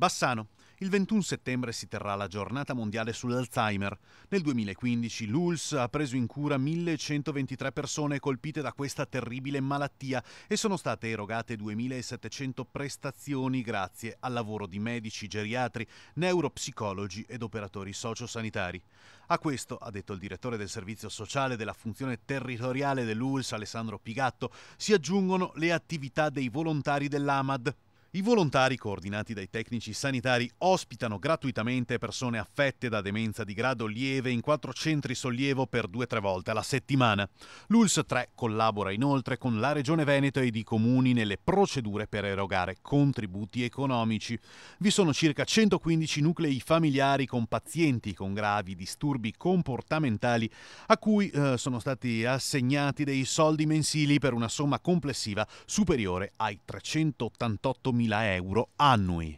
Bassano. Il 21 settembre si terrà la giornata mondiale sull'Alzheimer. Nel 2015 l'ULS ha preso in cura 1123 persone colpite da questa terribile malattia e sono state erogate 2700 prestazioni grazie al lavoro di medici, geriatri, neuropsicologi ed operatori sociosanitari. A questo, ha detto il direttore del servizio sociale della funzione territoriale dell'ULS, Alessandro Pigatto, si aggiungono le attività dei volontari dell'AMAD i volontari, coordinati dai tecnici sanitari, ospitano gratuitamente persone affette da demenza di grado lieve in quattro centri sollievo per due o tre volte alla settimana. L'ULS 3 collabora inoltre con la Regione Veneto ed i comuni nelle procedure per erogare contributi economici. Vi sono circa 115 nuclei familiari con pazienti con gravi disturbi comportamentali a cui eh, sono stati assegnati dei soldi mensili per una somma complessiva superiore ai 388 milioni 4.000 euro annui.